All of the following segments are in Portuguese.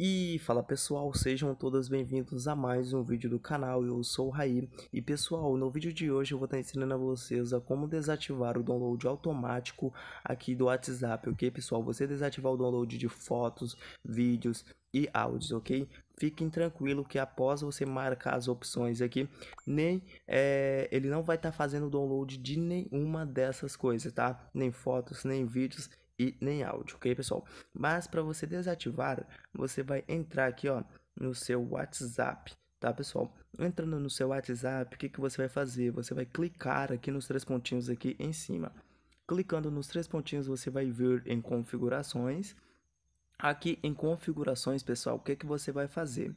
E fala pessoal, sejam todos bem-vindos a mais um vídeo do canal, eu sou o Raí E pessoal, no vídeo de hoje eu vou estar ensinando a vocês a como desativar o download automático aqui do WhatsApp, ok pessoal? Você desativar o download de fotos, vídeos e áudios, ok? Fiquem tranquilo que após você marcar as opções aqui, nem é, ele não vai estar tá fazendo download de nenhuma dessas coisas, tá? Nem fotos, nem vídeos e nem áudio, ok, pessoal? Mas para você desativar, você vai entrar aqui, ó, no seu WhatsApp, tá, pessoal? Entrando no seu WhatsApp, o que, que você vai fazer? Você vai clicar aqui nos três pontinhos aqui em cima. Clicando nos três pontinhos, você vai ver em configurações. Aqui em configurações, pessoal, o que, que você vai fazer?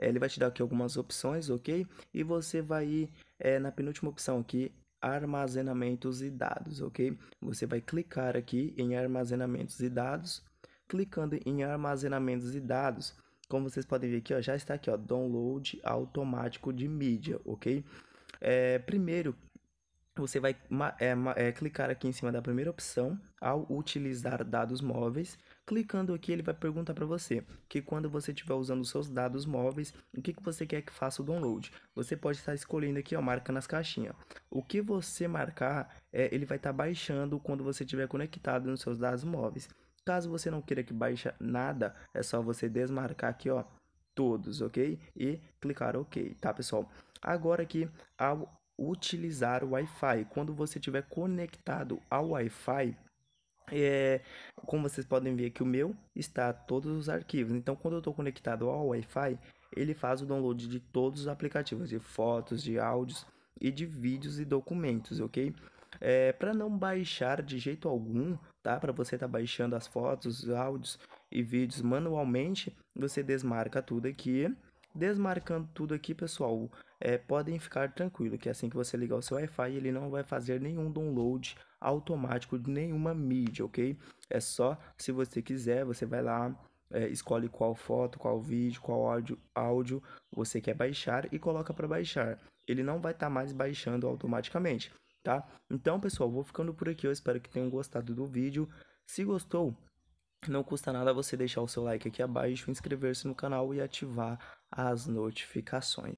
É, ele vai te dar aqui algumas opções, ok? E você vai ir é, na penúltima opção aqui, armazenamentos e dados, ok? Você vai clicar aqui em armazenamentos e dados. Clicando em armazenamentos e dados, como vocês podem ver aqui, ó, já está aqui, ó, download automático de mídia, ok? É, primeiro, você vai é, é, clicar aqui em cima da primeira opção, ao utilizar dados móveis, Clicando aqui, ele vai perguntar para você que quando você estiver usando os seus dados móveis, o que, que você quer que faça o download. Você pode estar escolhendo aqui, ó, marca nas caixinhas. O que você marcar, é, ele vai estar baixando quando você estiver conectado nos seus dados móveis. Caso você não queira que baixe nada, é só você desmarcar aqui, ó, todos, ok? E clicar OK, tá, pessoal? Agora aqui, ao utilizar o Wi-Fi, quando você estiver conectado ao Wi-Fi, é, como vocês podem ver que o meu está todos os arquivos. Então, quando eu estou conectado ao Wi-Fi, ele faz o download de todos os aplicativos, de fotos, de áudios e de vídeos e documentos, ok? É, para não baixar de jeito algum, tá? Para você estar tá baixando as fotos, áudios e vídeos manualmente, você desmarca tudo aqui Desmarcando tudo aqui, pessoal, é, podem ficar tranquilo que assim que você ligar o seu Wi-Fi, ele não vai fazer nenhum download automático de nenhuma mídia, ok? É só se você quiser, você vai lá, é, escolhe qual foto, qual vídeo, qual áudio, áudio você quer baixar e coloca para baixar. Ele não vai estar tá mais baixando automaticamente, tá? Então, pessoal, vou ficando por aqui. Eu espero que tenham gostado do vídeo. Se gostou, não custa nada você deixar o seu like aqui abaixo, inscrever-se no canal e ativar as notificações.